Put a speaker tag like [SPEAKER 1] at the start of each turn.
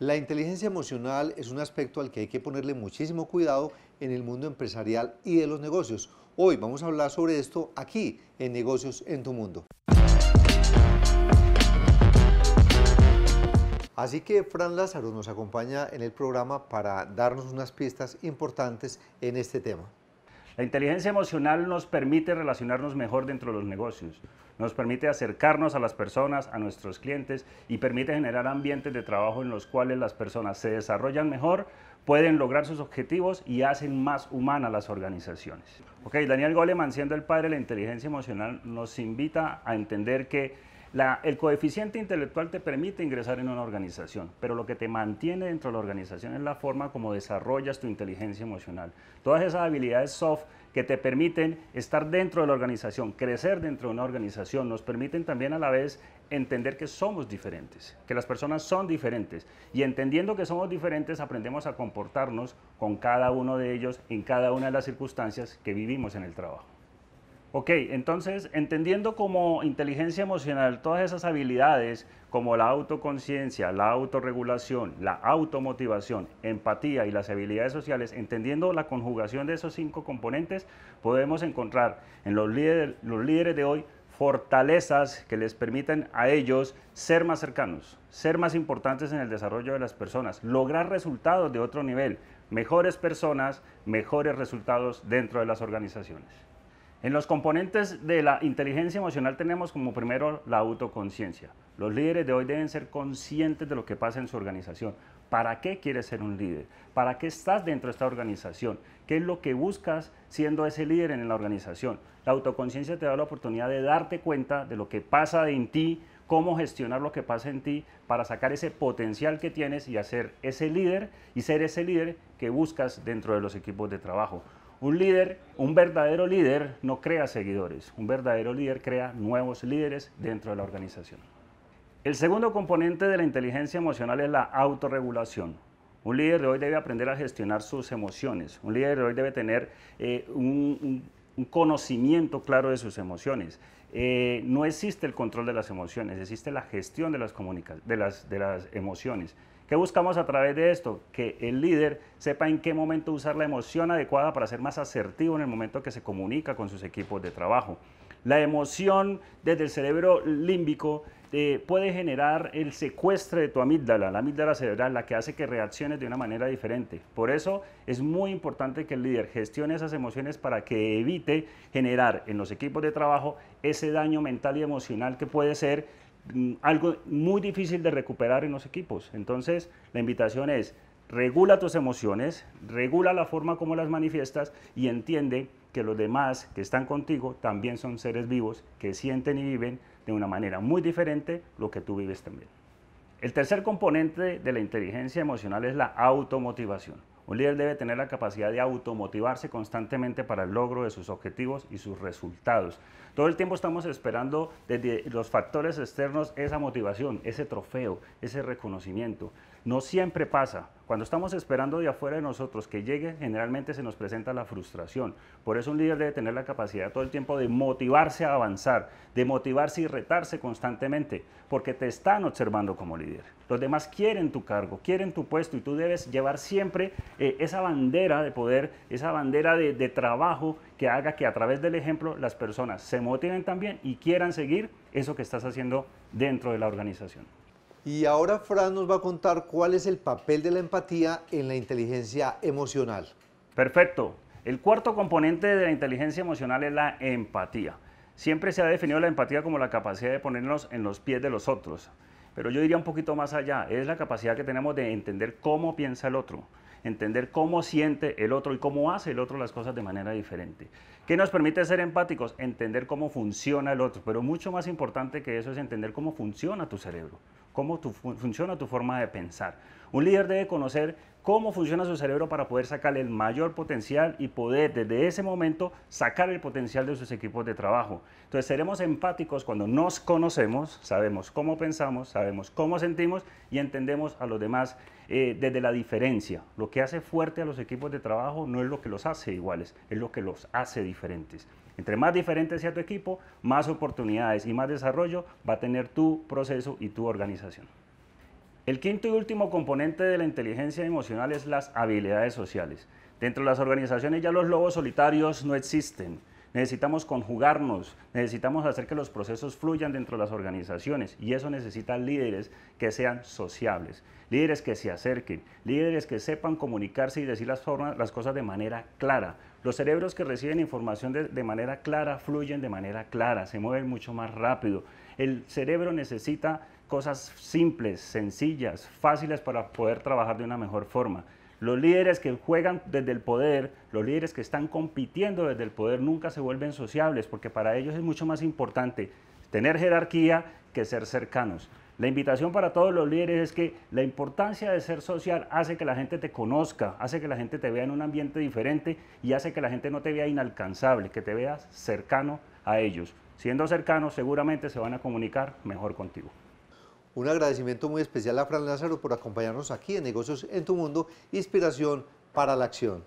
[SPEAKER 1] La inteligencia emocional es un aspecto al que hay que ponerle muchísimo cuidado en el mundo empresarial y de los negocios. Hoy vamos a hablar sobre esto aquí en Negocios en tu Mundo. Así que Fran Lázaro nos acompaña en el programa para darnos unas pistas importantes en este tema.
[SPEAKER 2] La inteligencia emocional nos permite relacionarnos mejor dentro de los negocios, nos permite acercarnos a las personas, a nuestros clientes y permite generar ambientes de trabajo en los cuales las personas se desarrollan mejor, pueden lograr sus objetivos y hacen más humanas las organizaciones. Ok, Daniel Goleman, siendo el padre de la inteligencia emocional, nos invita a entender que el coeficiente intelectual te permite ingresar en una organización, pero lo que te mantiene dentro de la organización es la forma como desarrollas tu inteligencia emocional. Todas esas habilidades soft que te permiten estar dentro de la organización, crecer dentro de una organización, nos permiten también a la vez entender que somos diferentes, que las personas son diferentes. Y entendiendo que somos diferentes, aprendemos a comportarnos con cada uno de ellos en cada una de las circunstancias que vivimos en el trabajo. Ok, entonces, entendiendo como inteligencia emocional todas esas habilidades como la autoconciencia, la autorregulación, la automotivación, empatía y las habilidades sociales, entendiendo la conjugación de esos cinco componentes, podemos encontrar en los, líderes de hoy fortalezas que les permiten a ellos ser más cercanos, ser más importantes en el desarrollo de las personas, lograr resultados de otro nivel, mejores personas, mejores resultados dentro de las organizaciones. En los componentes de la inteligencia emocional tenemos como primero la autoconciencia. Los líderes de hoy deben ser conscientes de lo que pasa en su organización. ¿Para qué quieres ser un líder? ¿Para qué estás dentro de esta organización? ¿Qué es lo que buscas siendo ese líder en la organización? La autoconciencia te da la oportunidad de darte cuenta de lo que pasa en ti, cómo gestionar lo que pasa en ti para sacar ese potencial que tienes y hacer ese líder y ser ese líder que buscas dentro de los equipos de trabajo. Un líder, un verdadero líder no crea seguidores, un verdadero líder crea nuevos líderes dentro de la organización. El segundo componente de la inteligencia emocional es la autorregulación. Un líder de hoy debe aprender a gestionar sus emociones. Un líder de hoy debe tener eh, un, conocimiento claro de sus emociones. Eh, no existe el control de las emociones, existe la gestión de de las emociones. ¿Qué buscamos a través de esto? Que el líder sepa en qué momento usar la emoción adecuada para ser más asertivo en el momento que se comunica con sus equipos de trabajo. La emoción desde el cerebro límbico eh, puede generar el secuestro de tu amígdala, la amígdala cerebral, la que hace que reacciones de una manera diferente. Por eso es muy importante que el líder gestione esas emociones para que evite generar en los equipos de trabajo ese daño mental y emocional que puede ser Mm, algo muy difícil de recuperar en los equipos. Entonces, la invitación es, regula tus emociones, regula la forma como las manifiestas y entiende que los demás que están contigo también son seres vivos que sienten y viven de una manera muy diferente lo que tú vives también. El tercer componente de la inteligencia emocional es la automotivación. Un líder debe tener la capacidad de automotivarse constantemente para el logro de sus objetivos y sus resultados. Todo el tiempo estamos esperando desde los factores externos esa motivación, ese trofeo, ese reconocimiento. No siempre pasa. Cuando estamos esperando de afuera de nosotros que llegue, generalmente se nos presenta la frustración. Por eso un líder debe tener la capacidad todo el tiempo de motivarse a avanzar, de motivarse y retarse constantemente, porque te están observando como líder. Los demás quieren tu cargo, quieren tu puesto y tú debes llevar siempre eh, esa bandera de poder, esa bandera de trabajo que haga que a través del ejemplo las personas se motiven también y quieran seguir eso que estás haciendo dentro de la organización.
[SPEAKER 1] Y ahora Fran nos va a contar cuál es
[SPEAKER 2] el papel de la empatía en la inteligencia emocional. Perfecto. El cuarto componente de la inteligencia emocional es la empatía. Siempre se ha definido la empatía como la capacidad de ponernos en los pies de los otros. Pero yo diría un poquito más allá, es la capacidad que tenemos de entender cómo piensa el otro, entender cómo siente el otro y cómo hace el otro las cosas de manera diferente. ¿Qué nos permite ser empáticos? Entender cómo funciona el otro, pero mucho más importante que eso es entender cómo funciona tu cerebro cómo funciona tu forma de pensar. Un líder debe conocer cómo funciona su cerebro para poder sacarle el mayor potencial y poder desde ese momento sacar el potencial de sus equipos de trabajo. Entonces seremos empáticos cuando nos conocemos, sabemos cómo pensamos, sabemos cómo sentimos y entendemos a los demás eh, desde la diferencia. Lo que hace fuerte a los equipos de trabajo no es lo que los hace iguales, es lo que los hace diferentes. Entre más diferente sea tu equipo, más oportunidades y más desarrollo va a tener tu proceso y tu organización. El quinto y último componente de la inteligencia emocional es las habilidades sociales. Dentro de las organizaciones ya los lobos solitarios no existen. Necesitamos conjugarnos, necesitamos hacer que los procesos fluyan dentro de las organizaciones y eso necesita líderes que sean sociables, líderes que se acerquen, líderes que sepan comunicarse y decir las, cosas de manera clara. Los cerebros que reciben información de manera clara fluyen de manera clara, se mueven mucho más rápido. El cerebro necesita cosas simples, sencillas, fáciles para poder trabajar de una mejor forma. Los líderes que juegan desde el poder, los líderes que están compitiendo desde el poder nunca se vuelven sociables porque para ellos es mucho más importante tener jerarquía que ser cercanos. La invitación para todos los líderes es que la importancia de ser social hace que la gente te conozca, hace que la gente te vea en un ambiente diferente y hace que la gente no te vea inalcanzable, que te veas cercano a ellos. Siendo cercanos seguramente se van a comunicar mejor contigo.
[SPEAKER 1] Un agradecimiento muy especial a Fran Lázaro por acompañarnos aquí en Negocios en tu Mundo, inspiración para la acción.